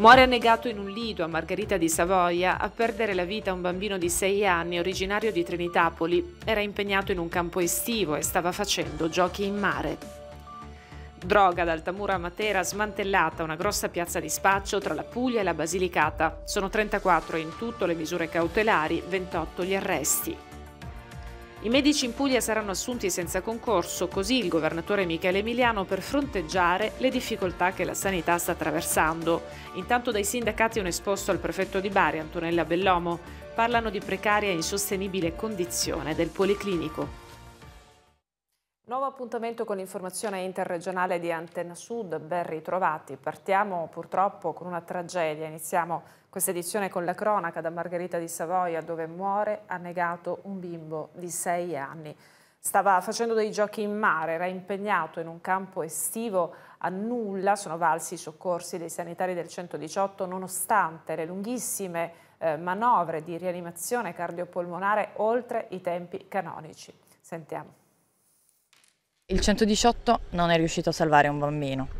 Muore annegato in un lido a Margherita di Savoia a perdere la vita un bambino di 6 anni originario di Trinitapoli. Era impegnato in un campo estivo e stava facendo giochi in mare. Droga dal Altamura a Matera smantellata una grossa piazza di spaccio tra la Puglia e la Basilicata. Sono 34 in tutto le misure cautelari, 28 gli arresti. I medici in Puglia saranno assunti senza concorso, così il governatore Michele Emiliano per fronteggiare le difficoltà che la sanità sta attraversando. Intanto dai sindacati un esposto al prefetto di Bari, Antonella Bellomo, parlano di precaria e insostenibile condizione del Policlinico. Nuovo appuntamento con l'informazione interregionale di Antena Sud, ben ritrovati. Partiamo purtroppo con una tragedia, iniziamo a... Questa edizione con la cronaca da Margherita di Savoia dove muore annegato un bimbo di sei anni. Stava facendo dei giochi in mare, era impegnato in un campo estivo a nulla, sono valsi i soccorsi dei sanitari del 118 nonostante le lunghissime eh, manovre di rianimazione cardiopolmonare oltre i tempi canonici. Sentiamo. Il 118 non è riuscito a salvare un bambino.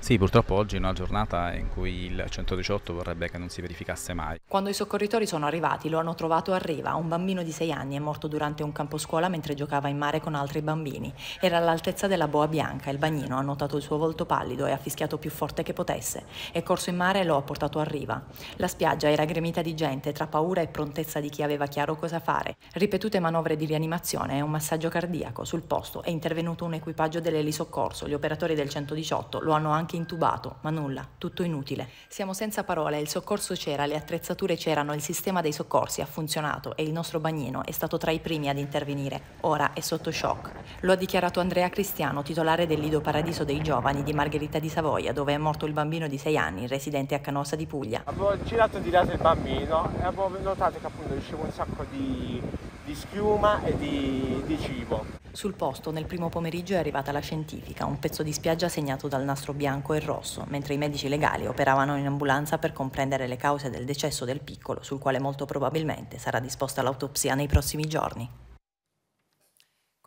Sì, purtroppo oggi è una giornata in cui il 118 vorrebbe che non si verificasse mai. Quando i soccorritori sono arrivati lo hanno trovato a Riva, un bambino di 6 anni è morto durante un campo scuola mentre giocava in mare con altri bambini. Era all'altezza della boa bianca, il bagnino ha notato il suo volto pallido e ha fischiato più forte che potesse. È corso in mare e lo ha portato a Riva. La spiaggia era gremita di gente tra paura e prontezza di chi aveva chiaro cosa fare. Ripetute manovre di rianimazione e un massaggio cardiaco sul posto è intervenuto un equipaggio dell'elisoccorso, gli operatori del 118 lo hanno anche anche intubato, ma nulla, tutto inutile. Siamo senza parole, il soccorso c'era, le attrezzature c'erano, il sistema dei soccorsi ha funzionato e il nostro bagnino è stato tra i primi ad intervenire. Ora è sotto shock. Lo ha dichiarato Andrea Cristiano, titolare del Lido Paradiso dei Giovani di Margherita di Savoia, dove è morto il bambino di 6 anni, residente a Canossa di Puglia. Abbiamo girato di là del bambino e abbiamo notato che appunto usciva un sacco di di schiuma e di, di cibo. Sul posto, nel primo pomeriggio, è arrivata la scientifica, un pezzo di spiaggia segnato dal nastro bianco e rosso, mentre i medici legali operavano in ambulanza per comprendere le cause del decesso del piccolo, sul quale molto probabilmente sarà disposta l'autopsia nei prossimi giorni.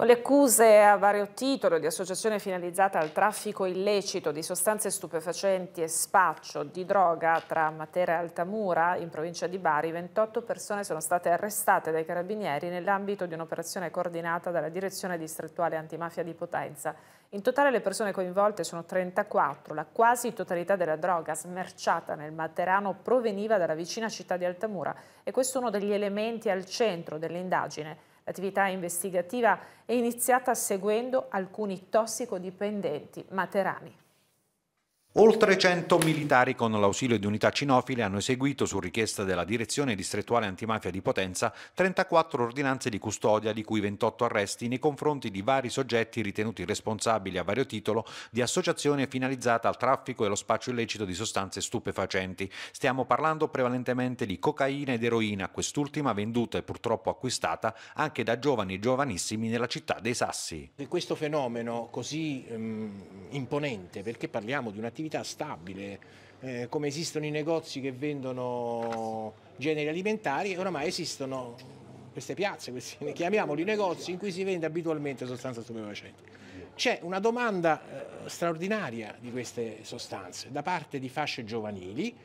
Con le accuse a vario titolo di associazione finalizzata al traffico illecito di sostanze stupefacenti e spaccio di droga tra Matera e Altamura, in provincia di Bari, 28 persone sono state arrestate dai carabinieri nell'ambito di un'operazione coordinata dalla Direzione Distrettuale Antimafia di Potenza. In totale le persone coinvolte sono 34. La quasi totalità della droga smerciata nel Materano proveniva dalla vicina città di Altamura e questo è uno degli elementi al centro dell'indagine L'attività investigativa è iniziata seguendo alcuni tossicodipendenti materani. Oltre 100 militari con l'ausilio di unità cinofile hanno eseguito, su richiesta della Direzione Distrettuale Antimafia di Potenza, 34 ordinanze di custodia, di cui 28 arresti nei confronti di vari soggetti ritenuti responsabili a vario titolo di associazione finalizzata al traffico e allo spaccio illecito di sostanze stupefacenti. Stiamo parlando prevalentemente di cocaina ed eroina, quest'ultima venduta e purtroppo acquistata anche da giovani e giovanissimi nella città dei Sassi. E Questo fenomeno così um, imponente, perché parliamo di un'attività un'attività stabile, eh, come esistono i negozi che vendono generi alimentari, oramai esistono queste piazze, questi, chiamiamoli negozi in cui si vende abitualmente sostanze stupefacenti. C'è una domanda eh, straordinaria di queste sostanze da parte di fasce giovanili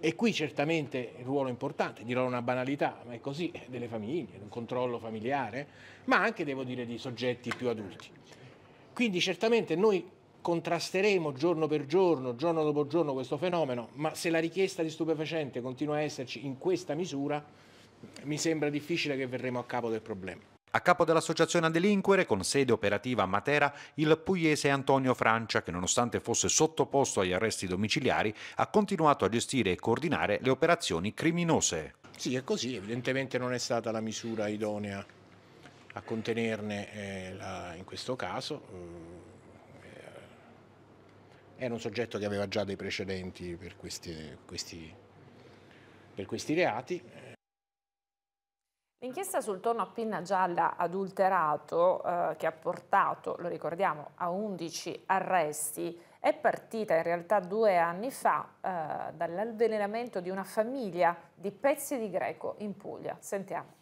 e qui certamente il ruolo importante, dirò una banalità, ma è così, eh, delle famiglie, un controllo familiare, ma anche devo dire di soggetti più adulti. Quindi certamente noi contrasteremo giorno per giorno, giorno dopo giorno questo fenomeno, ma se la richiesta di stupefacente continua a esserci in questa misura, mi sembra difficile che verremo a capo del problema. A capo dell'associazione a delinquere, con sede operativa a Matera, il pugliese Antonio Francia, che nonostante fosse sottoposto agli arresti domiciliari, ha continuato a gestire e coordinare le operazioni criminose. Sì, è così, evidentemente non è stata la misura idonea a contenerne eh, la, in questo caso. Eh, era un soggetto che aveva già dei precedenti per questi, questi, per questi reati. L'inchiesta sul tonno a pinna gialla adulterato, eh, che ha portato, lo ricordiamo, a 11 arresti, è partita in realtà due anni fa eh, dall'avvelenamento di una famiglia di pezzi di greco in Puglia. Sentiamo.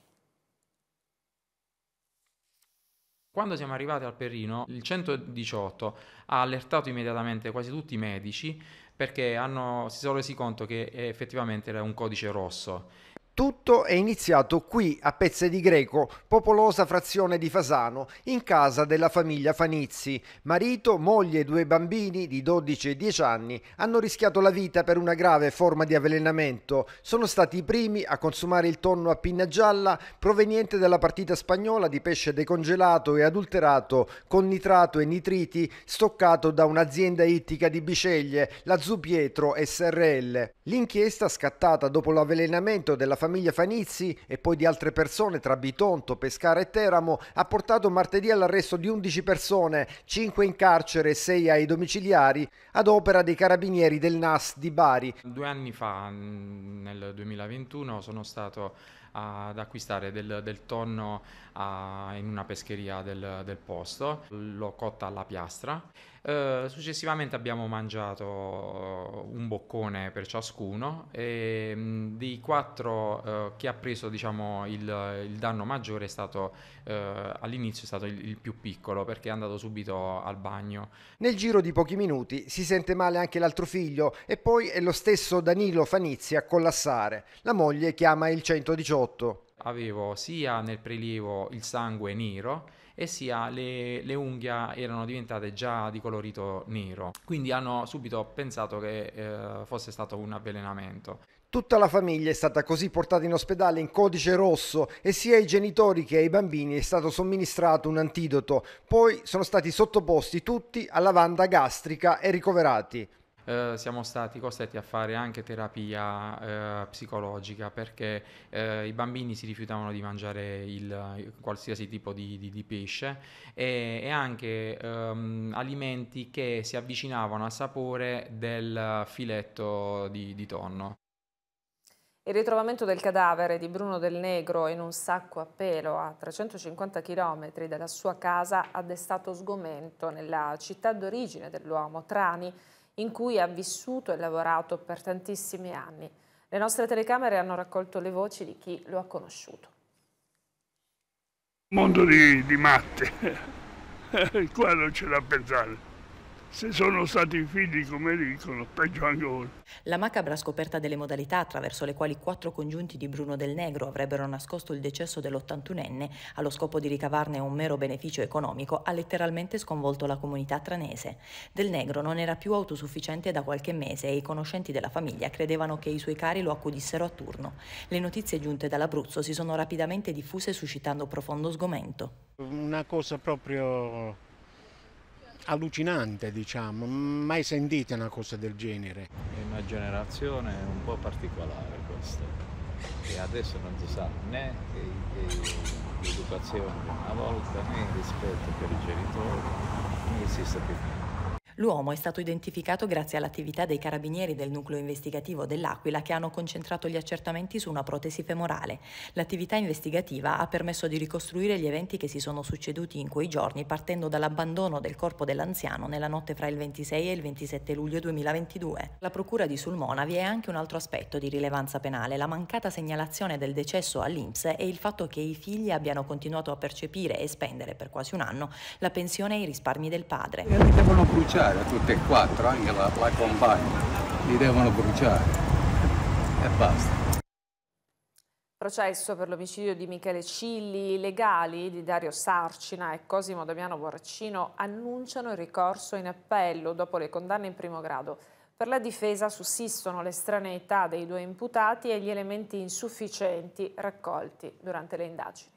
Quando siamo arrivati al Perrino, il 118 ha allertato immediatamente quasi tutti i medici perché hanno, si sono resi conto che effettivamente era un codice rosso tutto è iniziato qui, a Pezze di Greco, popolosa frazione di Fasano, in casa della famiglia Fanizzi. Marito, moglie e due bambini di 12 e 10 anni hanno rischiato la vita per una grave forma di avvelenamento. Sono stati i primi a consumare il tonno a pinna gialla proveniente dalla partita spagnola di pesce decongelato e adulterato con nitrato e nitriti stoccato da un'azienda ittica di Biceglie, la Zupietro SRL. L'inchiesta scattata dopo l'avvelenamento della famiglia famiglia Fanizzi e poi di altre persone tra Bitonto, Pescara e Teramo ha portato martedì all'arresto di 11 persone, 5 in carcere e 6 ai domiciliari, ad opera dei carabinieri del NAS di Bari. Due anni fa, mm, nel 2021, sono stato ad acquistare del, del tonno a, ah, in una pescheria del, del posto, l'ho cotta alla piastra eh, successivamente abbiamo mangiato un boccone per ciascuno e mh, mm, di quattro uh, chi ha preso diciamo, il, il, danno maggiore è stato uh, all'inizio è stato il, il, più piccolo perché è andato subito al bagno. Nel giro di pochi minuti si sente male anche l'altro figlio e poi è lo stesso Danilo Fanizzi a collassare. La moglie chiama il 118. Avevo sia nel prelievo il sangue nero e sia le, le unghie erano diventate già di colorito nero. Quindi hanno subito pensato che eh, fosse stato un avvelenamento. Tutta la famiglia è stata così portata in ospedale in codice rosso e sia ai genitori che ai bambini è stato somministrato un antidoto. Poi sono stati sottoposti tutti a lavanda gastrica e ricoverati. Eh, siamo stati costretti a fare anche terapia eh, psicologica perché eh, i bambini si rifiutavano di mangiare il, qualsiasi tipo di, di, di pesce e, e anche ehm, alimenti che si avvicinavano al sapore del filetto di, di tonno. Il ritrovamento del cadavere di Bruno del Negro in un sacco a pelo a 350 km dalla sua casa ha destato sgomento nella città d'origine dell'uomo, Trani, in cui ha vissuto e lavorato per tantissimi anni. Le nostre telecamere hanno raccolto le voci di chi lo ha conosciuto. Un mondo di, di matte, il qua non ce l'ha pensare se sono stati figli come dicono, peggio ancora. La macabra scoperta delle modalità attraverso le quali quattro congiunti di Bruno del Negro avrebbero nascosto il decesso dell'81enne allo scopo di ricavarne un mero beneficio economico ha letteralmente sconvolto la comunità tranese. Del Negro non era più autosufficiente da qualche mese e i conoscenti della famiglia credevano che i suoi cari lo accudissero a turno. Le notizie giunte dall'Abruzzo si sono rapidamente diffuse suscitando profondo sgomento. Una cosa proprio allucinante, diciamo, mai sentite una cosa del genere. È una generazione un po' particolare questa, e adesso non si sa né l'educazione di una volta, né il rispetto per i genitori, non esiste più. L'uomo è stato identificato grazie all'attività dei carabinieri del nucleo investigativo dell'Aquila che hanno concentrato gli accertamenti su una protesi femorale. L'attività investigativa ha permesso di ricostruire gli eventi che si sono succeduti in quei giorni partendo dall'abbandono del corpo dell'anziano nella notte fra il 26 e il 27 luglio 2022. La procura di Sulmona vi è anche un altro aspetto di rilevanza penale, la mancata segnalazione del decesso all'Inps e il fatto che i figli abbiano continuato a percepire e spendere per quasi un anno la pensione e i risparmi del padre. Devono bruciare bruciare, tutte e quattro, anche la, la compagna, li devono bruciare e basta. Processo per l'omicidio di Michele Cilli, legali di Dario Sarcina e Cosimo Damiano Borraccino annunciano il ricorso in appello dopo le condanne in primo grado. Per la difesa sussistono l'estraneità dei due imputati e gli elementi insufficienti raccolti durante le indagini.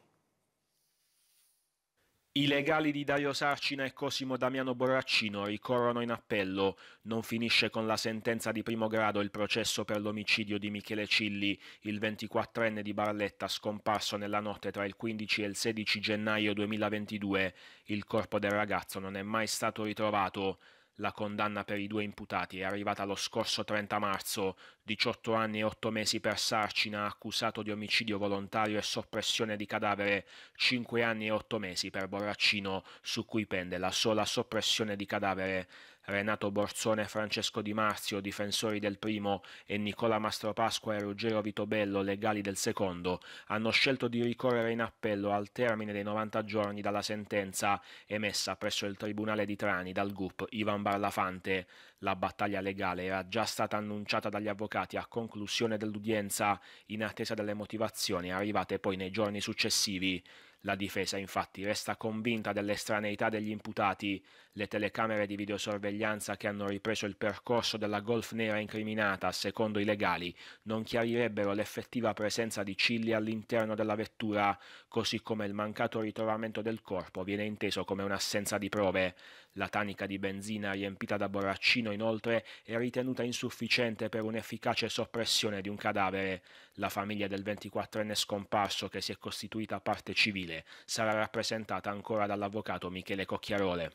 I legali di Dario Sarcina e Cosimo Damiano Borraccino ricorrono in appello. Non finisce con la sentenza di primo grado il processo per l'omicidio di Michele Cilli, il 24enne di Barletta scomparso nella notte tra il 15 e il 16 gennaio 2022. Il corpo del ragazzo non è mai stato ritrovato la condanna per i due imputati è arrivata lo scorso 30 marzo, 18 anni e 8 mesi per Sarcina, accusato di omicidio volontario e soppressione di cadavere, 5 anni e 8 mesi per Borraccino, su cui pende la sola soppressione di cadavere Renato Borsone e Francesco Di Marzio, difensori del primo, e Nicola Mastropasqua e Ruggero Vitobello, legali del secondo, hanno scelto di ricorrere in appello al termine dei 90 giorni dalla sentenza emessa presso il Tribunale di Trani dal GUP Ivan Barlafante. La battaglia legale era già stata annunciata dagli avvocati a conclusione dell'udienza, in attesa delle motivazioni arrivate poi nei giorni successivi. La difesa infatti resta convinta dell'estraneità degli imputati. Le telecamere di videosorveglianza che hanno ripreso il percorso della golf nera incriminata, secondo i legali, non chiarirebbero l'effettiva presenza di Cilli all'interno della vettura, così come il mancato ritrovamento del corpo viene inteso come un'assenza di prove. La tanica di benzina riempita da borraccino inoltre è ritenuta insufficiente per un'efficace soppressione di un cadavere. La famiglia del 24enne scomparso che si è costituita parte civile sarà rappresentata ancora dall'avvocato Michele Cocchiarole.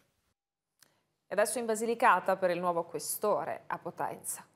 E adesso in Basilicata per il nuovo questore a Potenza.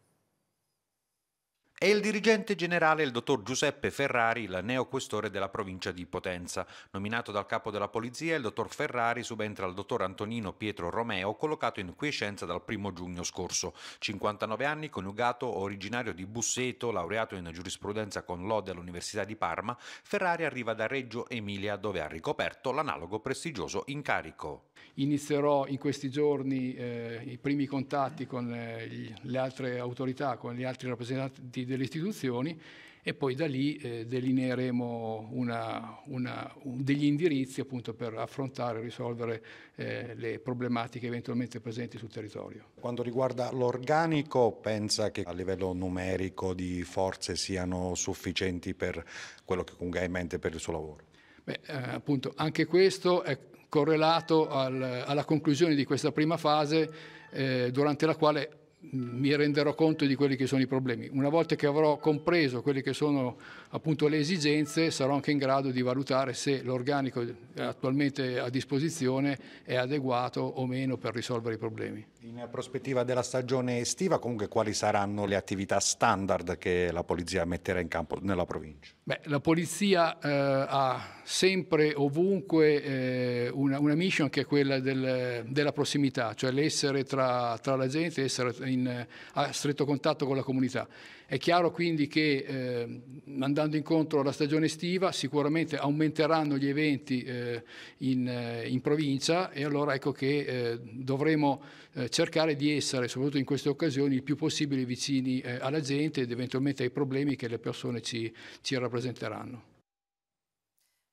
È il dirigente generale il dottor Giuseppe Ferrari, il neoquestore della provincia di Potenza. Nominato dal capo della polizia, il dottor Ferrari subentra al dottor Antonino Pietro Romeo, collocato in quiescenza dal 1 giugno scorso. 59 anni, coniugato, originario di Busseto, laureato in giurisprudenza con lode all'Università di Parma, Ferrari arriva da Reggio Emilia dove ha ricoperto l'analogo prestigioso incarico. Inizierò in questi giorni eh, i primi contatti con eh, le altre autorità, con gli altri rappresentanti di delle istituzioni e poi da lì eh, delineeremo una, una, un, degli indirizzi appunto per affrontare e risolvere eh, le problematiche eventualmente presenti sul territorio. Quando riguarda l'organico pensa che a livello numerico di forze siano sufficienti per quello che comunque ha in mente per il suo lavoro? Beh, eh, appunto anche questo è correlato al, alla conclusione di questa prima fase eh, durante la quale mi renderò conto di quelli che sono i problemi. Una volta che avrò compreso quelle che sono appunto le esigenze, sarò anche in grado di valutare se l'organico eh, attualmente a disposizione è adeguato o meno per risolvere i problemi. In prospettiva della stagione estiva, comunque quali saranno le attività standard che la Polizia metterà in campo nella provincia? Beh, la Polizia eh, ha sempre, ovunque, eh, una, una, mission che è quella del, della prossimità, cioè l'essere tra, tra, la gente, essere in, eh, a stretto contatto con la comunità. È chiaro quindi che eh, andando incontro alla stagione estiva sicuramente aumenteranno gli eventi eh, in, eh, in, provincia e allora ecco che eh, dovremo eh, cercare di essere, soprattutto in queste occasioni, il più possibile vicini alla gente ed eventualmente ai problemi che le persone ci, ci rappresenteranno.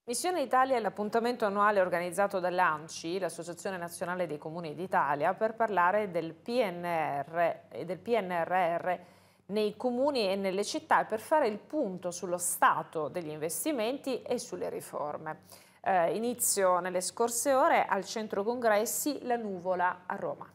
Missione Italia è l'appuntamento annuale organizzato dall'ANCI, l'Associazione Nazionale dei Comuni d'Italia, per parlare del PNR e del PNRR nei comuni e nelle città per fare il punto sullo stato degli investimenti e sulle riforme. Eh, inizio nelle scorse ore al centro congressi La Nuvola a Roma.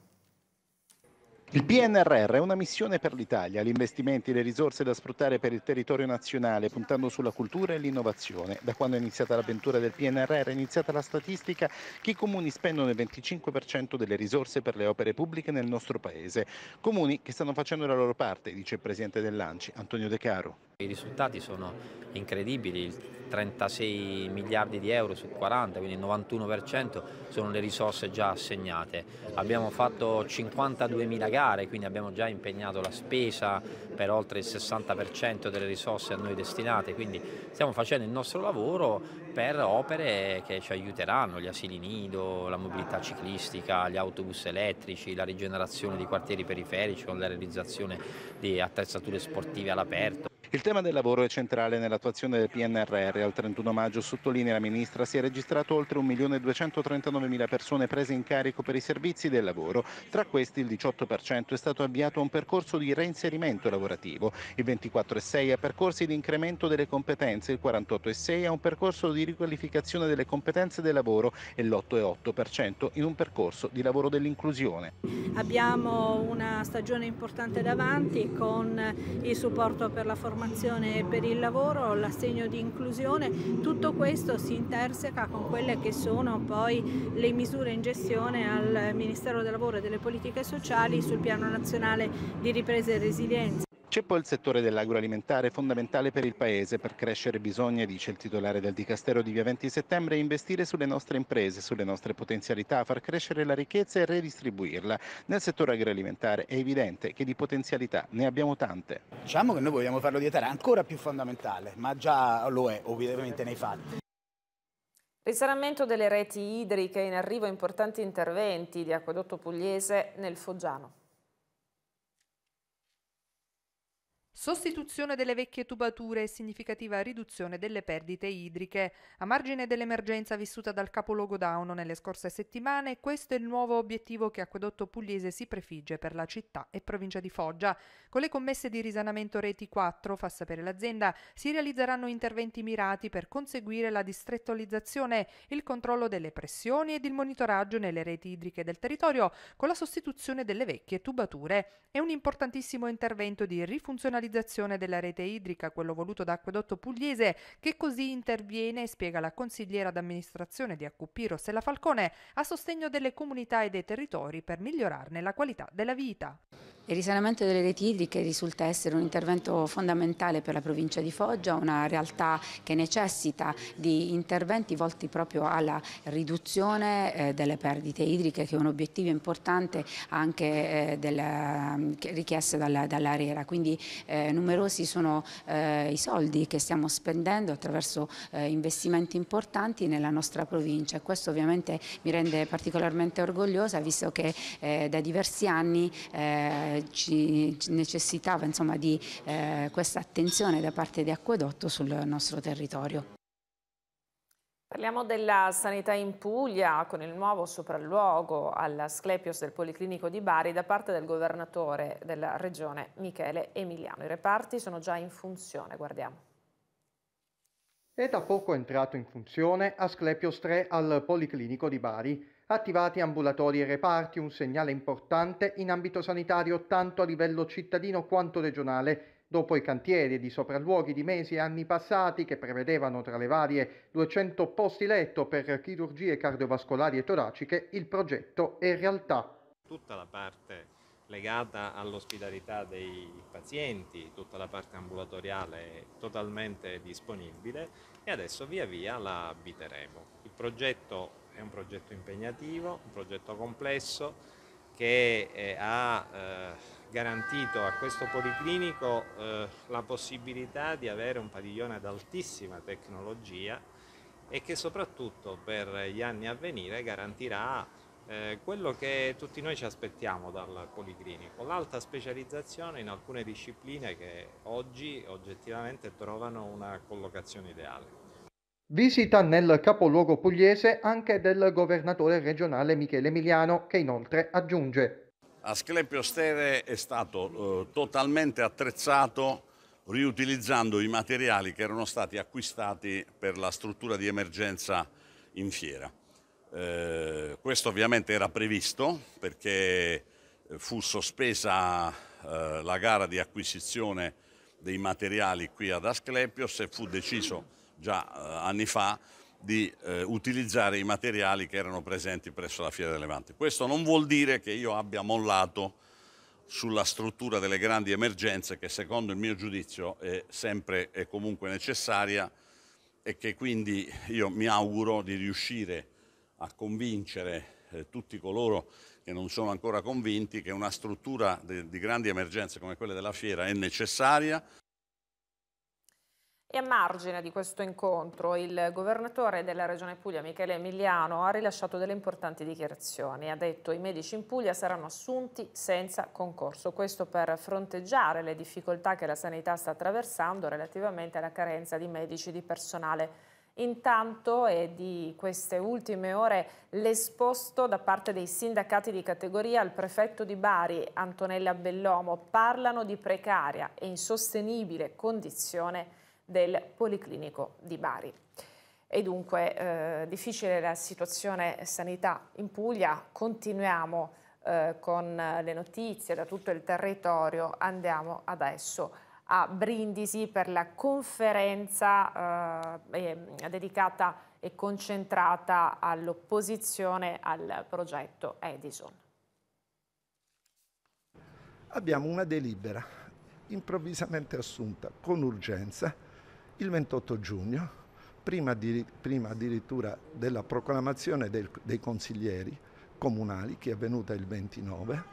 Il PNRR è una missione per l'Italia, gli investimenti e le risorse da sfruttare per il territorio nazionale, puntando sulla cultura e l'innovazione. Da quando è iniziata l'avventura del PNRR è iniziata la statistica che i comuni spendono il 25% delle risorse per le opere pubbliche nel nostro Paese. Comuni che stanno facendo la loro parte, dice il Presidente dell'Anci, Antonio De Caro. I risultati sono incredibili, 36 miliardi di euro su 40, quindi il 91% sono le risorse già assegnate. Abbiamo fatto 52 mila gare, quindi abbiamo già impegnato la spesa per oltre il 60% delle risorse a noi destinate, quindi stiamo facendo il nostro lavoro per opere che ci aiuteranno, gli asili nido, la mobilità ciclistica, gli autobus elettrici, la rigenerazione di quartieri periferici con la realizzazione di attrezzature sportive all'aperto. Il tema del lavoro è centrale nell'attuazione del PNRR. Al 31 maggio, sottolinea la Ministra, si è registrato oltre 1.239.000 persone prese in carico per i servizi del lavoro. Tra questi il 18% è stato avviato a un percorso di reinserimento lavorativo, il 24,6% a percorsi di incremento delle competenze, il 48,6% a un percorso di riqualificazione delle competenze del lavoro e l'8,8% in un percorso di lavoro dell'inclusione. Abbiamo una stagione importante davanti con il supporto per la formazione formazione per il lavoro, l'assegno di inclusione, tutto questo si interseca con quelle che sono poi le misure in gestione al Ministero del Lavoro e delle Politiche Sociali sul piano nazionale di ripresa e resilienza. C'è poi il settore dell'agroalimentare fondamentale per il Paese. Per crescere bisogna, dice il titolare del Dicastero di Via 20 Settembre, investire sulle nostre imprese, sulle nostre potenzialità, far crescere la ricchezza e redistribuirla. Nel settore agroalimentare è evidente che di potenzialità ne abbiamo tante. Diciamo che noi vogliamo farlo diventare ancora più fondamentale, ma già lo è ovviamente nei fatti. Risanamento delle reti idriche in arrivo importanti interventi di Acquedotto Pugliese nel Foggiano. Sostituzione delle vecchie tubature e significativa riduzione delle perdite idriche. A margine dell'emergenza vissuta dal capoluogo Dauno nelle scorse settimane, questo è il nuovo obiettivo che Acquedotto Pugliese si prefigge per la città e provincia di Foggia. Con le commesse di risanamento Reti 4, fa sapere l'azienda, si realizzeranno interventi mirati per conseguire la distrettualizzazione, il controllo delle pressioni ed il monitoraggio nelle reti idriche del territorio con la sostituzione delle vecchie tubature. È un importantissimo intervento di rifunzionalizzazione realizzazione della rete idrica, quello voluto da Acquedotto Pugliese, che così interviene, spiega la consigliera d'amministrazione di ACP Sella Falcone, a sostegno delle comunità e dei territori per migliorarne la qualità della vita. Il risanamento delle reti idriche risulta essere un intervento fondamentale per la provincia di Foggia, una realtà che necessita di interventi volti proprio alla riduzione eh, delle perdite idriche che è un obiettivo importante anche eh, della, richiesto dall'ARERA. Quindi eh, numerosi sono i soldi che stiamo spendendo attraverso investimenti importanti nella nostra provincia questo ovviamente mi rende particolarmente orgogliosa visto che da diversi anni ci, ci necessitava insomma, di eh, questa attenzione da parte di Acquedotto sul nostro territorio. Parliamo della sanità in Puglia con il nuovo sopralluogo alla Sclepios del Policlinico di Bari da parte del governatore della regione Michele Emiliano. I reparti sono già in funzione, guardiamo. È da poco entrato in funzione Asclepios 3 al Policlinico di Bari attivati ambulatori e reparti, un segnale importante in ambito sanitario tanto a livello cittadino quanto regionale, dopo i cantieri di sopralluoghi di mesi e anni passati che prevedevano tra le varie 200 posti letto per chirurgie cardiovascolari e toraciche, il progetto è realtà. Tutta la parte legata all'ospitalità dei pazienti, tutta la parte ambulatoriale è totalmente disponibile e adesso via via la abiteremo. Il progetto è un progetto impegnativo, un progetto complesso che eh, ha eh, garantito a questo policlinico eh, la possibilità di avere un padiglione ad altissima tecnologia e che soprattutto per gli anni a venire garantirà eh, quello che tutti noi ci aspettiamo dal policlinico, l'alta specializzazione in alcune discipline che oggi oggettivamente trovano una collocazione ideale. Visita nel capoluogo pugliese anche del governatore regionale Michele Emiliano che inoltre aggiunge. Asclepio Stere è stato eh, totalmente attrezzato riutilizzando i materiali che erano stati acquistati per la struttura di emergenza in fiera. Eh, questo ovviamente era previsto perché eh, fu sospesa eh, la gara di acquisizione dei materiali qui ad Asclepios e fu deciso già eh, anni fa di eh, utilizzare i materiali che erano presenti presso la Fiera del Levante. Questo non vuol dire che io abbia mollato sulla struttura delle grandi emergenze che secondo il mio giudizio è sempre e comunque necessaria e che quindi io mi auguro di riuscire a convincere eh, tutti coloro che non sono ancora convinti che una struttura de, di grandi emergenze come quella della fiera è necessaria. E a margine di questo incontro il governatore della regione Puglia Michele Emiliano ha rilasciato delle importanti dichiarazioni. Ha detto che i medici in Puglia saranno assunti senza concorso. Questo per fronteggiare le difficoltà che la sanità sta attraversando relativamente alla carenza di medici e di personale. Intanto è di queste ultime ore l'esposto da parte dei sindacati di categoria al prefetto di Bari Antonella Bellomo parlano di precaria e insostenibile condizione del Policlinico di Bari. E dunque eh, difficile la situazione sanità in Puglia, continuiamo eh, con le notizie da tutto il territorio, andiamo adesso a Brindisi per la conferenza eh, mm, dedicata e concentrata all'opposizione al progetto Edison. Abbiamo una delibera improvvisamente assunta con urgenza il 28 giugno, prima, di, prima addirittura della proclamazione del, dei consiglieri comunali che è avvenuta il 29,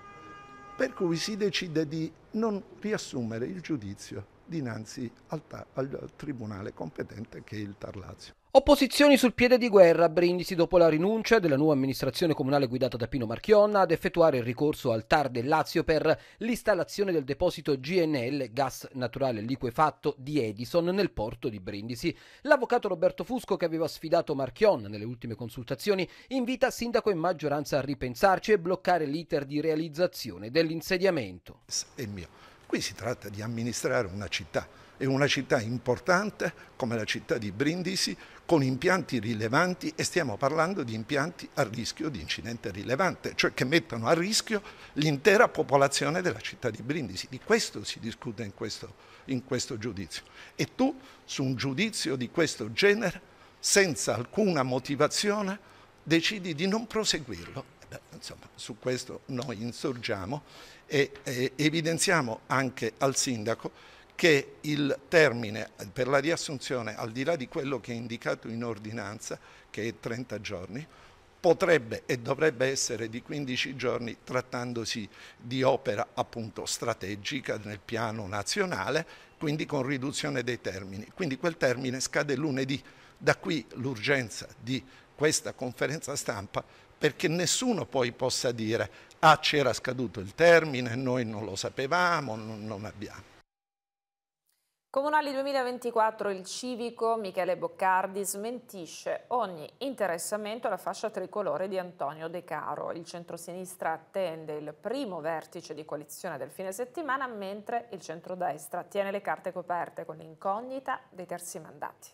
per cui si decide di non riassumere il giudizio dinanzi al, al tribunale competente che è il Tarlazio. Opposizioni sul piede di guerra a Brindisi dopo la rinuncia della nuova amministrazione comunale guidata da Pino Marchionna ad effettuare il ricorso al TAR del Lazio per l'installazione del deposito GNL gas naturale liquefatto di Edison nel porto di Brindisi. L'avvocato Roberto Fusco, che aveva sfidato Marchionna nelle ultime consultazioni, invita sindaco e maggioranza a ripensarci e bloccare l'iter di realizzazione dell'insediamento. mio. Qui si tratta di amministrare una città, è una città importante come la città di Brindisi con impianti rilevanti e stiamo parlando di impianti a rischio di incidente rilevante, cioè che mettono a rischio l'intera popolazione della città di Brindisi. Di questo si discute in questo, in questo giudizio. E tu su un giudizio di questo genere, senza alcuna motivazione, decidi di non proseguirlo. Eh beh, insomma, su questo noi insorgiamo e, e evidenziamo anche al sindaco che il termine per la riassunzione, al di là di quello che è indicato in ordinanza, che è 30 giorni, potrebbe e dovrebbe essere di 15 giorni trattandosi di opera appunto strategica nel piano nazionale, quindi con riduzione dei termini. Quindi quel termine scade lunedì, da qui l'urgenza di questa conferenza stampa perché nessuno poi possa dire ah c'era scaduto il termine, noi non lo sapevamo, non, abbiamo. Comunali 2024, il civico Michele Boccardi smentisce ogni interessamento alla fascia tricolore di Antonio De Caro. Il centrosinistra attende il primo vertice di coalizione del fine settimana, mentre il centrodestra tiene le carte coperte con l'incognita dei terzi mandati.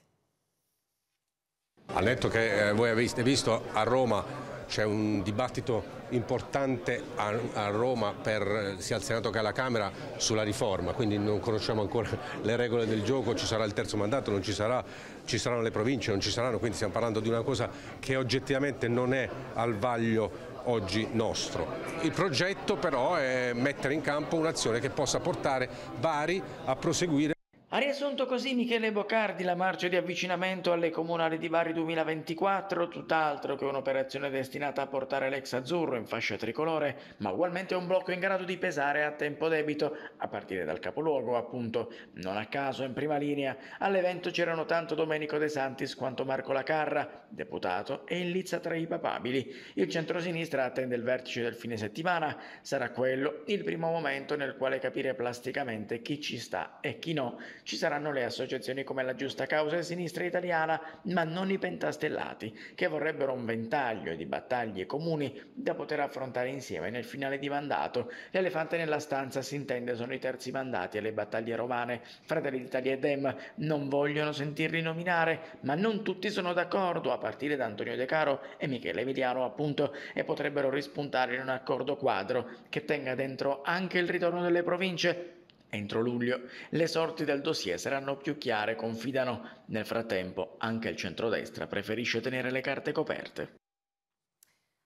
Al netto che eh, voi avete visto a Roma c'è un dibattito importante a, a Roma per, eh, sia al Senato che alla Camera sulla riforma, quindi non conosciamo ancora le regole del gioco, ci sarà il terzo mandato, non ci, sarà, ci saranno le province, non ci saranno, quindi stiamo parlando di una cosa che oggettivamente non è al vaglio oggi nostro. Il progetto però è mettere in campo un'azione che possa portare Bari a proseguire ha riassunto così Michele Bocardi la marcia di avvicinamento alle comunali di Bari 2024, tutt'altro che un'operazione destinata a portare l'ex azzurro in fascia tricolore, ma ugualmente un blocco in grado di pesare a tempo debito, a partire dal capoluogo appunto. Non a caso in prima linea all'evento c'erano tanto Domenico De Santis quanto Marco Lacarra, deputato, e in lizza tra i papabili. Il centrosinistra attende il vertice del fine settimana, sarà quello il primo momento nel quale capire plasticamente chi ci sta e chi no ci saranno le associazioni come la Giusta Causa e Sinistra Italiana, ma non i pentastellati, che vorrebbero un ventaglio di battaglie comuni da poter affrontare insieme nel finale di mandato. L'elefante nella stanza si intende sono i terzi mandati e le battaglie romane. Fratelli d'Italia e Dem non vogliono sentirli nominare, ma non tutti sono d'accordo, a partire da Antonio De Caro e Michele Emiliano, appunto, e potrebbero rispuntare in un accordo quadro che tenga dentro anche il ritorno delle province Entro luglio le sorti del dossier saranno più chiare, confidano. Nel frattempo anche il centrodestra preferisce tenere le carte coperte.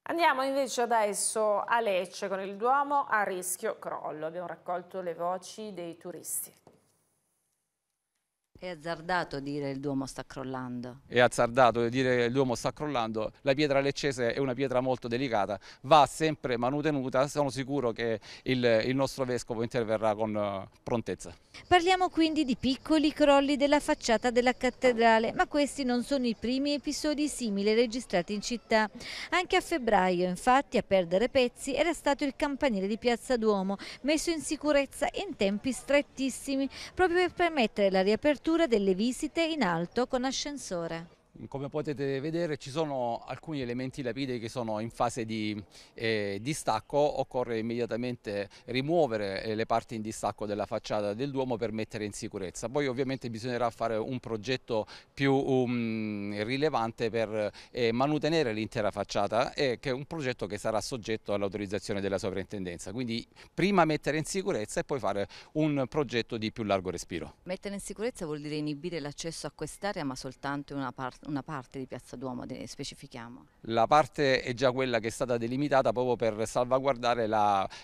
Andiamo invece adesso a Lecce con il Duomo a rischio crollo. Abbiamo raccolto le voci dei turisti. È azzardato dire il Duomo sta crollando. È azzardato dire il Duomo sta crollando. La pietra leccese è una pietra molto delicata, va sempre manutenuta. Sono sicuro che il, il nostro Vescovo interverrà con eh, prontezza. Parliamo quindi di piccoli crolli della facciata della cattedrale, ma questi non sono i primi episodi simili registrati in città. Anche a febbraio, infatti, a perdere pezzi era stato il campanile di Piazza Duomo, messo in sicurezza in tempi strettissimi, proprio per permettere la riapertura addirittura delle visite in alto con ascensore. Come potete vedere ci sono alcuni elementi lapidei che sono in fase di eh, distacco, occorre immediatamente rimuovere eh, le parti in distacco della facciata del Duomo per mettere in sicurezza. Poi ovviamente bisognerà fare un progetto più um, rilevante per eh, mantenere l'intera facciata e che è un progetto che sarà soggetto all'autorizzazione della sovrintendenza. Quindi prima mettere in sicurezza e poi fare un progetto di più largo respiro. Mettere in sicurezza vuol dire inibire l'accesso a quest'area ma soltanto in una parte una parte di Piazza Duomo, specifichiamo. La parte è già quella che è stata delimitata proprio per salvaguardare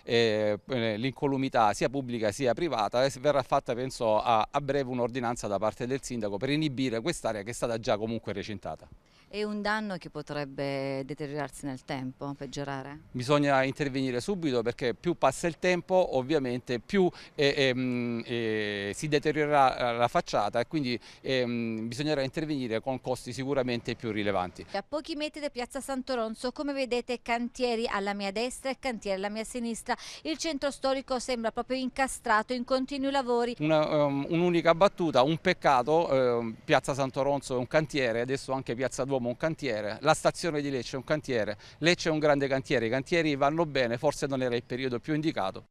eh, eh, l'incolumità eh, sia pubblica sia privata e verrà fatta penso a, a breve un'ordinanza da parte del sindaco per inibire quest'area che è stata già comunque recintata. È un danno che potrebbe deteriorarsi nel tempo, peggiorare? Bisogna intervenire subito perché più passa il tempo ovviamente più eh, ehm, eh, si deteriorerà eh, la facciata e quindi ehm, bisognerà intervenire con costi sicuramente più rilevanti. A pochi metri da Piazza Santoronzo come vedete cantieri alla mia destra e cantieri alla mia sinistra. Il centro storico sembra proprio incastrato in continui lavori. Ehm, un'unica um, un battuta, un peccato, eh, Piazza Santoronzo è un cantiere, adesso anche Piazza Duomo Roma un cantiere, la stazione di Lecce è un cantiere, Lecce è un grande cantiere, i cantieri vanno bene, forse non era il periodo più indicato.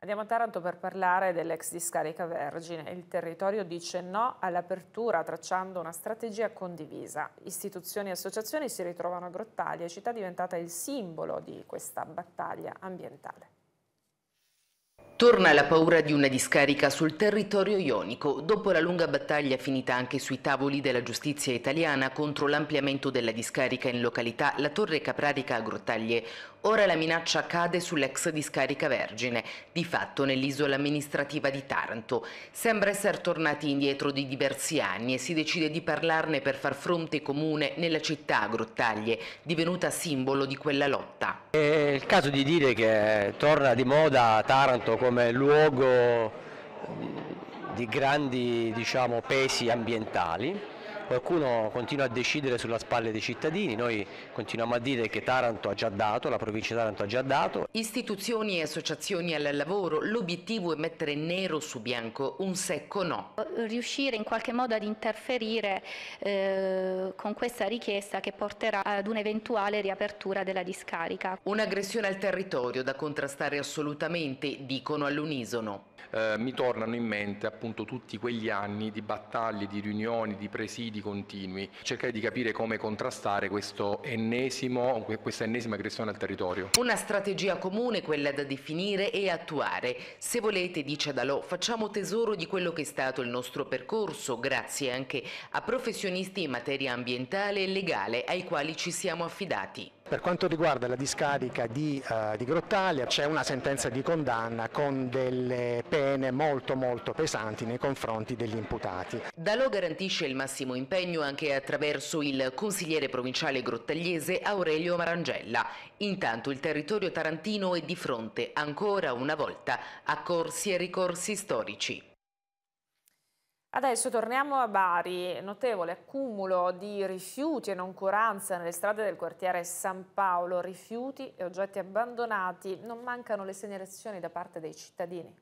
Andiamo a Taranto per parlare dell'ex discarica Vergine. Il territorio dice no all'apertura tracciando una strategia condivisa. Istituzioni e associazioni si ritrovano a Grottaglia, città diventata il simbolo di questa battaglia ambientale. Torna la paura di una discarica sul territorio ionico, dopo la lunga battaglia finita anche sui tavoli della giustizia italiana contro l'ampliamento della discarica in località La Torre Caprarica a Grottaglie, Ora la minaccia cade sull'ex discarica Vergine, di fatto nell'isola amministrativa di Taranto. Sembra essere tornati indietro di diversi anni e si decide di parlarne per far fronte comune nella città a Grottaglie, divenuta simbolo di quella lotta. È il caso di dire che torna di moda Taranto come luogo di grandi diciamo, pesi ambientali Qualcuno continua a decidere sulla spalle dei cittadini, noi continuiamo a dire che Taranto ha già dato, la provincia di Taranto ha già dato. Istituzioni e associazioni al lavoro, l'obiettivo è mettere nero su bianco un secco no. Eh, riuscire in qualche modo ad interferire eh, con questa richiesta che porterà ad un'eventuale riapertura della discarica. Un'aggressione al territorio da contrastare assolutamente, dicono all'unisono eh, mi tornano in mente appunto tutti quegli anni di battaglie, di riunioni, di presidi continui, cercare di capire come contrastare questo ennesimo, questa ennesima aggressione al territorio. Una strategia comune quella da definire e attuare. Se volete, dice Dalò, facciamo tesoro di quello che è stato il nostro percorso, grazie anche a professionisti in materia ambientale e legale ai quali ci siamo affidati. Per quanto riguarda la discarica di, uh, di Grottaglia c'è una sentenza di condanna con delle pene molto molto pesanti nei confronti degli imputati. Dalò garantisce il massimo impegno anche attraverso il consigliere provinciale grottagliese Aurelio Marangella. Intanto il territorio tarantino è di fronte ancora una volta a corsi e ricorsi storici. Adesso torniamo a Bari, notevole accumulo di rifiuti e noncuranza nelle strade del quartiere San Paolo, rifiuti e oggetti abbandonati, non mancano le segnalazioni da parte dei cittadini.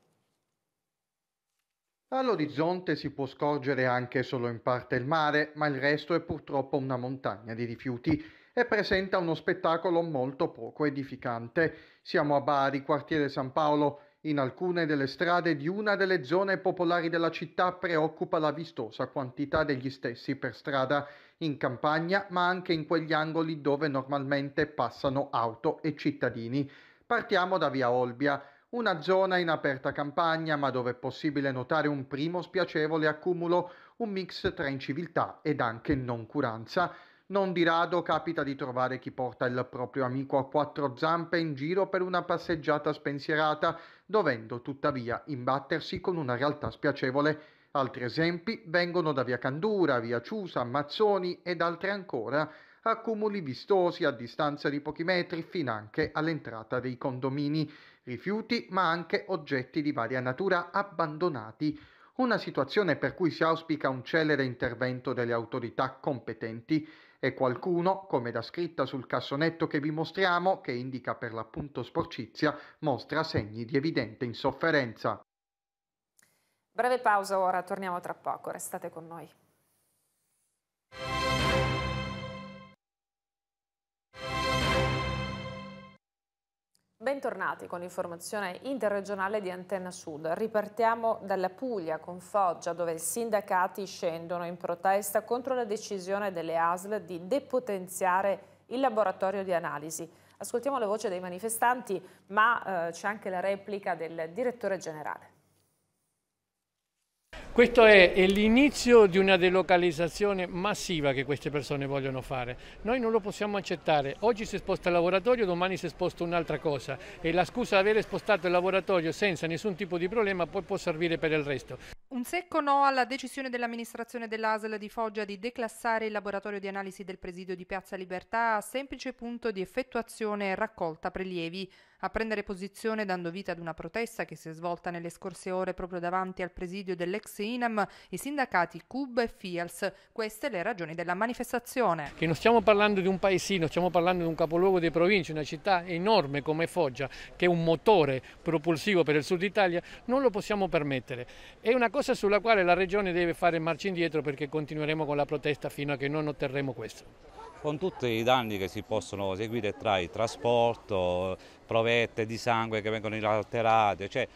All'orizzonte si può scorgere anche solo in parte il mare, ma il resto è purtroppo una montagna di rifiuti e presenta uno spettacolo molto poco edificante. Siamo a Bari, quartiere San Paolo, in alcune delle strade di una delle zone popolari della città preoccupa la vistosa quantità degli stessi per strada, in campagna, ma anche in quegli angoli dove normalmente passano auto e cittadini. Partiamo da via Olbia, una zona in aperta campagna, ma dove è possibile notare un primo spiacevole accumulo, un mix tra inciviltà ed anche noncuranza non di rado capita di trovare chi porta il proprio amico a quattro zampe in giro per una passeggiata spensierata, dovendo tuttavia imbattersi con una realtà spiacevole. Altri esempi vengono da Via Candura, Via Ciusa, Mazzoni ed altre ancora, accumuli vistosi a distanza di pochi metri fin anche all'entrata dei condomini, rifiuti ma anche oggetti di varia natura abbandonati, una situazione per cui si auspica un celere intervento delle autorità competenti e qualcuno, come da scritta sul cassonetto che vi mostriamo, che indica per l'appunto sporcizia, mostra segni di evidente insofferenza. Breve pausa ora, torniamo tra poco, restate con noi. Bentornati con l'informazione interregionale di Antenna Sud. Ripartiamo dalla Puglia con Foggia dove i sindacati scendono in protesta contro la decisione delle ASL di depotenziare il laboratorio di analisi. Ascoltiamo la voce dei manifestanti ma eh, c'è anche la replica del direttore generale. Questo è, è l'inizio di una delocalizzazione massiva che queste persone vogliono fare. Noi non lo possiamo accettare. Oggi si sposta il laboratorio, domani si sposta un'altra cosa e la scusa di aver spostato il laboratorio senza nessun tipo di problema poi può servire per il resto. Un secco no alla decisione dell'amministrazione dell'ASL di Foggia di declassare il laboratorio di analisi del presidio di Piazza Libertà a semplice punto di effettuazione e raccolta prelievi. A prendere posizione dando vita ad una protesta che si è svolta nelle scorse ore proprio davanti al presidio dell'ex INAM, i sindacati CUB e FIALS. Queste le ragioni della manifestazione. Che non stiamo parlando di un paesino, stiamo parlando di un capoluogo di provincia, una città enorme come Foggia, che è un motore propulsivo per il sud Italia, non lo possiamo permettere. È una cosa cosa sulla quale la Regione deve fare marcia indietro perché continueremo con la protesta fino a che non otterremo questo con tutti i danni che si possono seguire tra il trasporto, provette di sangue che vengono inalterate, cioè,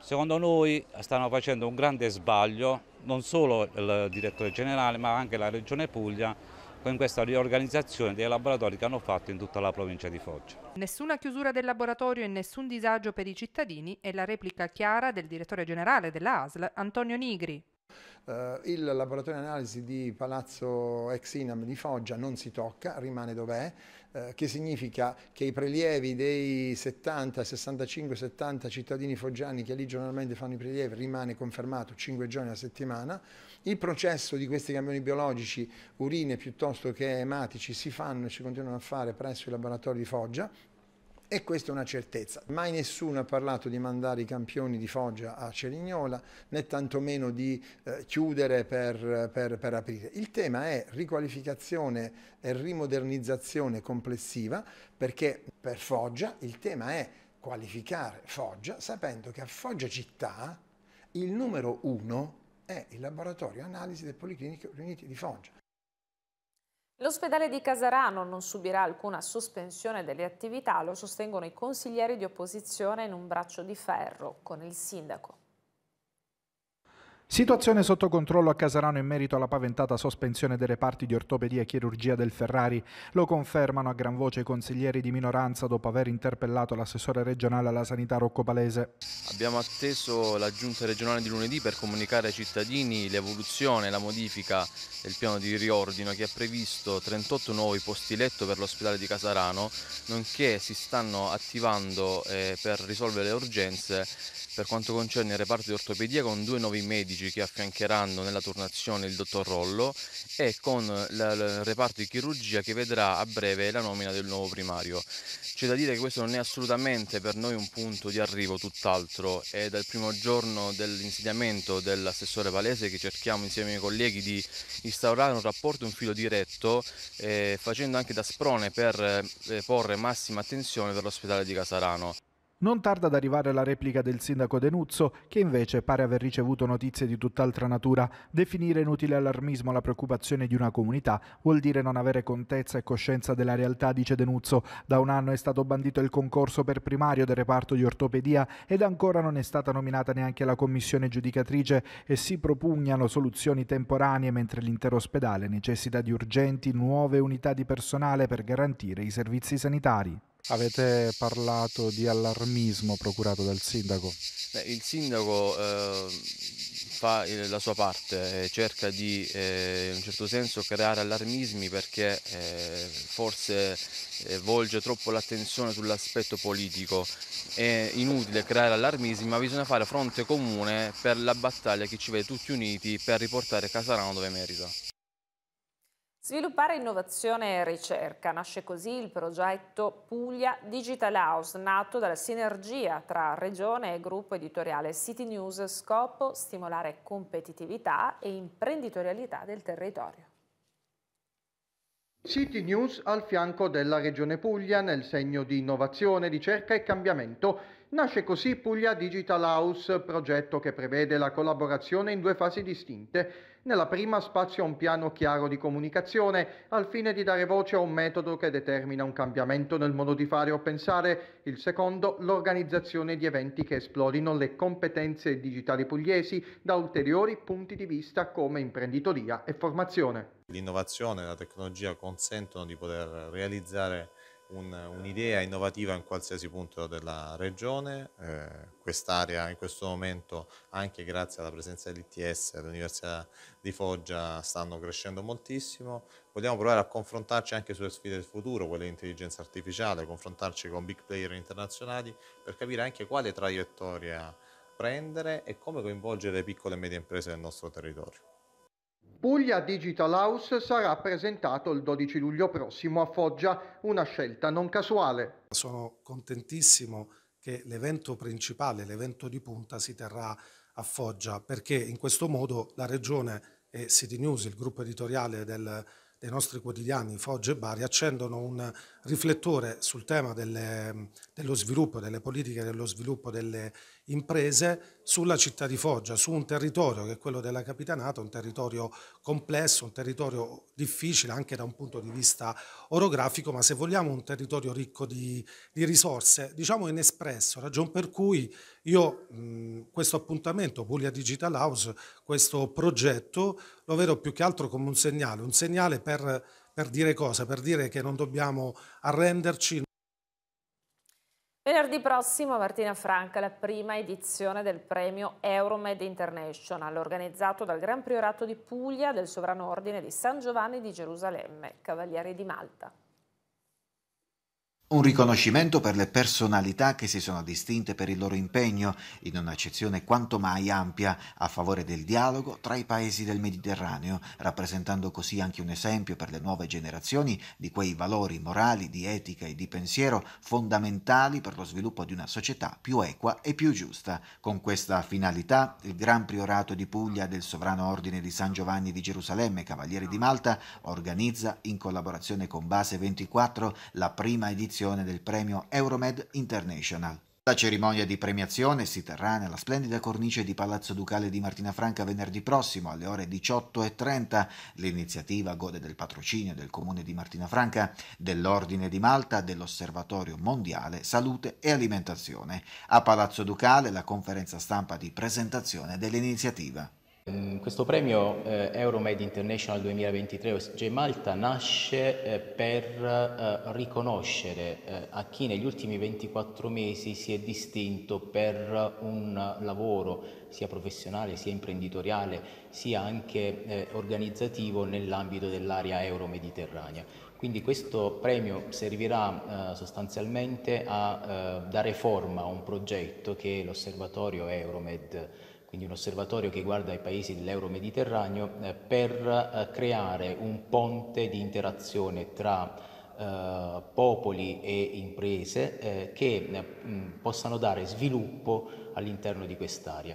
secondo noi stanno facendo un grande sbaglio non solo il direttore generale ma anche la Regione Puglia con questa riorganizzazione dei laboratori che hanno fatto in tutta la provincia di Foggia. Nessuna chiusura del laboratorio e nessun disagio per i cittadini è la replica chiara del direttore generale della ASL, Antonio Nigri. Uh, il laboratorio di analisi di Palazzo Ex Inam di Foggia non si tocca, rimane dov'è, uh, che significa che i prelievi dei 70, 65, 70 cittadini foggiani che lì giornalmente fanno i prelievi rimane confermato 5 giorni a settimana, il processo di questi campioni biologici, urine piuttosto che ematici, si fanno e si continuano a fare presso i laboratori di Foggia, e questa è una certezza. Mai nessuno ha parlato di mandare i campioni di Foggia a Cerignola, né tantomeno di eh, chiudere per, per, per, aprire. Il tema è riqualificazione e rimodernizzazione complessiva, perché per Foggia il tema è qualificare Foggia, sapendo che a Foggia città il numero uno è il laboratorio analisi del Policlinico Riuniti di Foggia. L'ospedale di Casarano non subirà alcuna sospensione delle attività, lo sostengono i consiglieri di opposizione in un braccio di ferro con il sindaco. Situazione sotto controllo a Casarano in merito alla paventata sospensione dei reparti di ortopedia e chirurgia del Ferrari. Lo confermano a gran voce i consiglieri di minoranza dopo aver interpellato l'assessore regionale alla sanità Rocco Palese. Abbiamo atteso la giunta regionale di lunedì per comunicare ai cittadini l'evoluzione e la modifica del piano di riordino che ha previsto 38 nuovi posti letto per l'ospedale di Casarano, nonché si stanno attivando eh, per risolvere le urgenze per quanto concerne il reparto di ortopedia con due nuovi medici chirurgici che affiancheranno nella turnazione il dottor Rollo e con il reparto di chirurgia che vedrà a breve la nomina del nuovo primario. C'è da dire che questo non è assolutamente per noi un punto di arrivo, tutt'altro. È dal primo giorno dell'insediamento dell'assessore Palese che cerchiamo insieme ai miei colleghi di instaurare un rapporto, un filo diretto, eh, facendo anche da sprone per eh, porre massima attenzione per l'ospedale di Casarano. Non tarda ad arrivare la replica del sindaco Denuzzo, che invece pare aver ricevuto notizie di tutt'altra natura. Definire inutile allarmismo la preoccupazione di una comunità vuol dire non avere contezza e coscienza della realtà, dice Denuzzo. Da un anno è stato bandito il concorso per primario del reparto di ortopedia ed ancora non è stata nominata neanche la commissione giudicatrice e si propugnano soluzioni temporanee mentre l'intero ospedale necessita di urgenti nuove unità di personale per garantire i servizi sanitari. Avete parlato di allarmismo procurato dal sindaco? Beh, il sindaco ehm, eh, fa la sua parte, eh, cerca di eh, in un certo senso creare allarmismi perché eh, forse eh, volge troppo l'attenzione sull'aspetto politico. È inutile creare allarmismi, ma bisogna fare fronte comune per la battaglia che ci vede tutti uniti per riportare Casarano dove merita. Sviluppare innovazione e ricerca. Nasce così il progetto Puglia Digital House, nato dalla sinergia tra regione e gruppo editoriale City News, scopo stimolare competitività e imprenditorialità del territorio. City News al fianco della Regione Puglia nel segno di innovazione, ricerca e cambiamento. Nasce così Puglia Digital House, progetto che prevede la collaborazione in due fasi distinte. Nella prima spazio a un piano chiaro di comunicazione al fine di dare voce a un metodo che determina un cambiamento nel modo di fare o pensare, il secondo l'organizzazione di eventi che esplorino le competenze digitali pugliesi da ulteriori punti di vista come imprenditoria e formazione. L'innovazione e la tecnologia consentono di poter realizzare un'idea un innovativa in qualsiasi punto della regione. Eh, quest'area in questo momento, anche grazie alla presenza dell'ITS e dell'Università di Foggia, stanno crescendo moltissimo. Vogliamo provare a confrontarci anche sulle sfide del futuro, quelle di intelligenza artificiale, confrontarci con big player internazionali per capire anche quale traiettoria prendere e come coinvolgere le piccole e medie imprese nel nostro territorio. Puglia Digital House sarà presentato il 12 luglio prossimo a Foggia, una scelta non casuale. Sono contentissimo che l'evento principale, l'evento di punta, si terrà a Foggia, perché in questo modo la Regione e City News, il gruppo editoriale del, dei nostri quotidiani Foggia e Bari, accendono un riflettore sul tema delle, dello sviluppo, delle politiche dello sviluppo delle imprese sulla città di Foggia, su un territorio che è quello della Capitanata, un territorio complesso, un territorio difficile anche da un punto di vista orografico, ma se vogliamo un territorio ricco di, di risorse, diciamo inespresso, ragion per cui io mh, questo appuntamento Puglia Digital House, questo progetto, lo vedo più che altro come un segnale, un segnale per, per dire cosa? Per dire che non dobbiamo arrenderci. Venerdì prossimo a Martina Franca la prima edizione del premio Euromed International organizzato dal Gran Priorato di Puglia del Sovrano Ordine di San Giovanni di Gerusalemme, Cavaliere di Malta. Un riconoscimento per le personalità che si sono distinte per il loro impegno, in un'accezione quanto mai ampia, a favore del dialogo tra i paesi del Mediterraneo, rappresentando così anche un esempio per le nuove generazioni di quei valori morali, di etica e di pensiero fondamentali per lo sviluppo di una società più equa e più giusta. Con questa finalità, il Gran Priorato di Puglia del Sovrano Ordine di San Giovanni di Gerusalemme, Cavalieri di Malta, organizza, in collaborazione con Base 24, la prima edizione edizione del premio Euromed International. La cerimonia di premiazione si terrà nella splendida cornice di Palazzo Ducale di Martina Franca venerdì prossimo alle ore 18.30. L'iniziativa gode del patrocinio del Comune di Martina Franca, dell'Ordine di Malta, dell'Osservatorio Mondiale Salute e Alimentazione. A Palazzo Ducale la conferenza stampa di presentazione dell'iniziativa. Ehm, questo premio eh, Euromade International 2023 OSG Malta nasce eh, per eh, riconoscere eh, a chi negli ultimi 24 mesi si è distinto per un lavoro sia professionale sia imprenditoriale sia anche eh, organizzativo nell'ambito dell'area euro-mediterranea. Quindi questo premio servirà eh, sostanzialmente a dare forma a un progetto che l'osservatorio Euromed quindi un osservatorio che guarda i paesi dell'euro-mediterraneo, eh, per eh, creare un ponte di interazione tra eh, popoli e imprese eh, che mh, possano dare sviluppo all'interno di quest'area.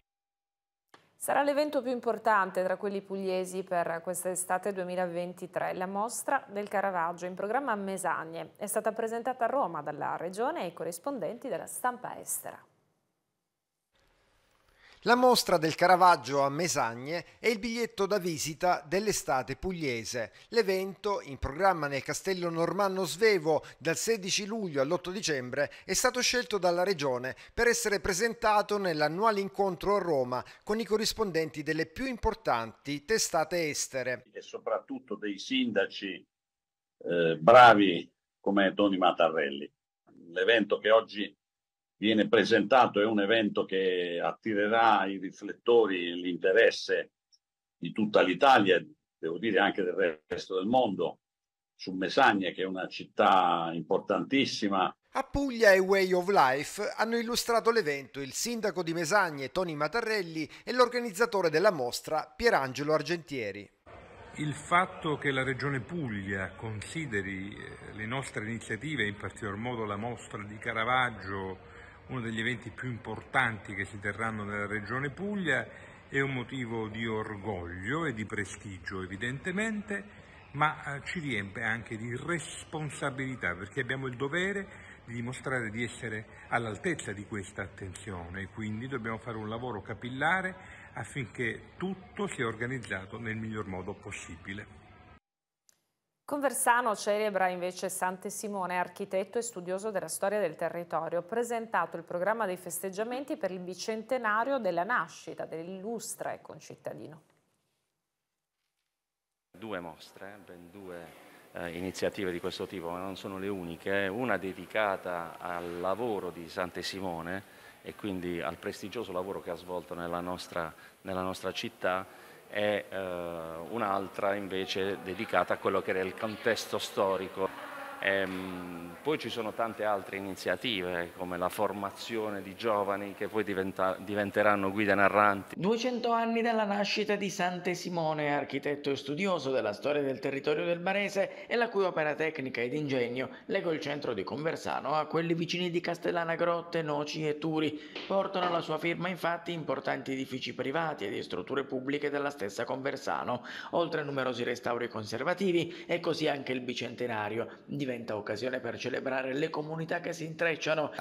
Sarà l'evento più importante tra quelli pugliesi per quest'estate 2023, la mostra del Caravaggio in programma a Mesagne. È stata presentata a Roma dalla Regione e ai corrispondenti della stampa estera la mostra del Caravaggio a Mesagne è il biglietto da visita dell'estate pugliese. L'evento, in programma nel castello normanno Svevo dal 16 luglio all'8 dicembre, è stato scelto dalla Regione per essere presentato nell'annuale incontro a Roma con i corrispondenti delle più importanti testate estere. E soprattutto dei sindaci eh, bravi come Toni Mattarelli. L'evento che oggi viene presentato, è un evento che attirerà i riflettori, l'interesse di tutta l'Italia, devo dire anche del resto del mondo, su Mesagne, che è una città importantissima. A Puglia e Way of Life hanno illustrato l'evento il sindaco di Mesagne Toni Matarelli e l'organizzatore della mostra Pierangelo Argentieri. Il fatto che la Regione Puglia consideri eh, le nostre iniziative, in particolar modo la mostra di Caravaggio, uno degli eventi più importanti che si terranno nella regione Puglia, è un motivo di orgoglio e di prestigio evidentemente, ma eh, ci riempie anche di responsabilità perché abbiamo il dovere di dimostrare di essere all'altezza di questa attenzione, e quindi dobbiamo fare un lavoro capillare affinché tutto sia organizzato nel miglior modo possibile. Conversano celebra invece Sante Simone, architetto e studioso della storia del territorio, presentato il programma dei festeggiamenti per il bicentenario della nascita dell'illustre concittadino. Due mostre, eh, ben due eh, iniziative di questo tipo, ma non sono le uniche, eh. una dedicata al lavoro di Sante Simone e quindi al prestigioso lavoro che ha svolto nella nostra, nella nostra città e eh, un'altra invece dedicata a quello che era il contesto storico. Ehm, poi ci sono tante altre iniziative come la formazione di giovani che poi diventa, diventeranno guide narranti. 200 anni dalla nascita di Sante Simone, architetto e studioso della storia del territorio del Barese e la cui opera tecnica ed ingegno lega il centro di Conversano a quelli vicini di Castellana Grotte, Noci e Turi. Portano la sua firma infatti importanti edifici privati e di strutture pubbliche della stessa Conversano, oltre a numerosi restauri conservativi e così anche il bicentenario, diventato diventa occasione per celebrare le comunità che si intrecciano.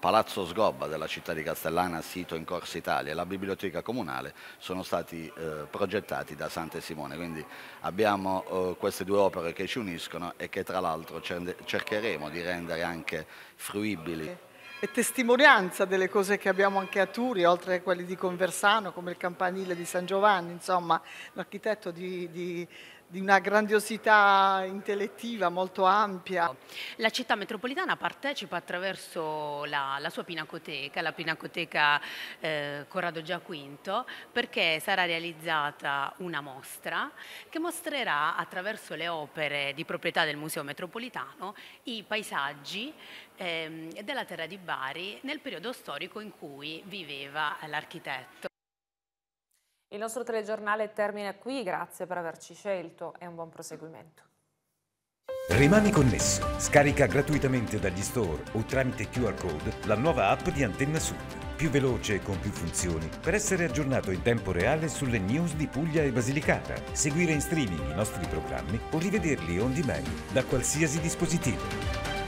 Palazzo Sgobba della città di Castellana, sito in Corsa Italia, e la biblioteca comunale sono stati eh, progettati da Sante Simone, quindi abbiamo eh, queste due opere che ci uniscono e che tra l'altro cercheremo di rendere anche fruibili e testimonianza delle cose che abbiamo anche a Turi, oltre a quelle di Conversano, come il campanile di San Giovanni, insomma, l'architetto di, di di una grandiosità intellettiva molto ampia. La città metropolitana partecipa attraverso la, la sua pinacoteca, la pinacoteca eh, Corrado Giaquinto, perché sarà realizzata una mostra che mostrerà attraverso le opere di proprietà del Museo Metropolitano i paesaggi eh, della terra di Bari nel periodo storico in cui viveva l'architetto. Il nostro telegiornale termina qui, grazie per averci scelto e un buon proseguimento. Rimani connesso, scarica gratuitamente dagli store o tramite QR code la nuova app di Antenna Sud più veloce e con più funzioni per essere aggiornato in tempo reale sulle news di Puglia e Basilicata, seguire in streaming i nostri programmi o rivederli on demand da qualsiasi dispositivo.